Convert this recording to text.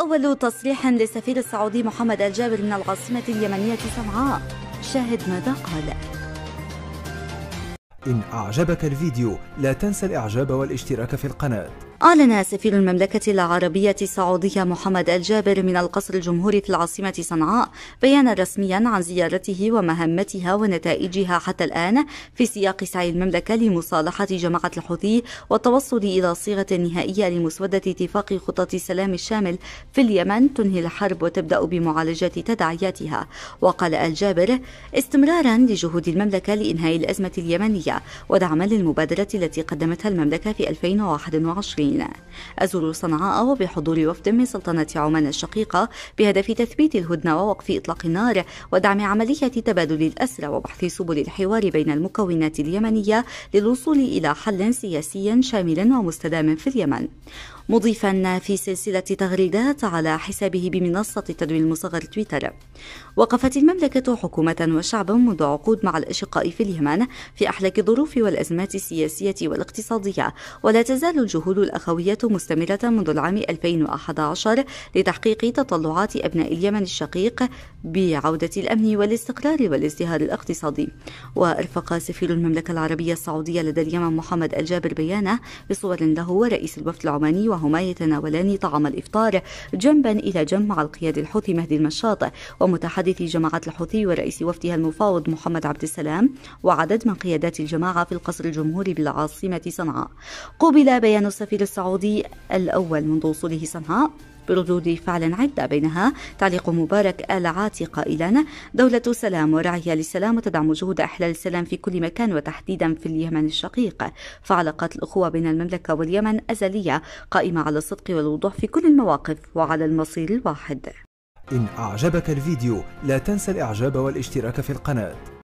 أول تصريح للسفير السعودي محمد الجابر من العاصمة اليمنية سمعاء شاهد ماذا قال إن أعجبك الفيديو لا تنسى الإعجاب والاشتراك في القناة أعلن سفير المملكة العربية السعودية محمد الجابر من القصر الجمهوري في العاصمة صنعاء بيانا رسميا عن زيارته ومهمتها ونتائجها حتى الآن في سياق سعي المملكة لمصالحة جماعة الحوثي والتوصل إلى صيغة نهائية لمسودة اتفاق خطة السلام الشامل في اليمن تنهي الحرب وتبدأ بمعالجة تداعياتها وقال الجابر استمرارا لجهود المملكة لإنهاء الأزمة اليمنية ودعما للمبادرة التي قدمتها المملكة في 2021 عامين أزور صنعاء وبحضور وفد من سلطنة عمان الشقيقة بهدف تثبيت الهدنة ووقف إطلاق النار ودعم عملية تبادل الأسرى وبحث سبل الحوار بين المكونات اليمنية للوصول إلى حل سياسي شامل ومستدام في اليمن مضيفا في سلسلة تغريدات على حسابه بمنصة التدوين المصغر تويتر وقفت المملكة حكومة وشعبا منذ عقود مع الأشقاء في اليمن في أحلك الظروف والأزمات السياسية والاقتصادية ولا تزال الجهود الأخوية مستمرة منذ العام 2011 لتحقيق تطلعات أبناء اليمن الشقيق بعودة الأمن والاستقرار والازدهار الاقتصادي وأرفق سفير المملكة العربية السعودية لدى اليمن محمد الجابر بيانه بصور له ورئيس الوفد العماني وهما يتناولان طعام الإفطار جنبا إلى جنب مع القياد الحوثي مهدي المشاط ومتحدث جماعة الحوثي ورئيس وفدها المفاوض محمد عبد السلام وعدد من قيادات الجماعة في القصر الجمهوري بالعاصمة صنعاء قبل بيان السفير السعودي الأول منذ وصوله صنعاء بردود فعل عدة بينها تعليق مبارك آل عاتي قائلا دولة سلام ورعية للسلام وتدعم جهود إحلال السلام في كل مكان وتحديدا في اليمن الشقيق فعلاقات الأخوة بين المملكة واليمن أزلية قائمة على الصدق والوضوح في كل المواقف وعلى المصير الواحد إن أعجبك الفيديو لا تنسى الإعجاب والاشتراك في القناة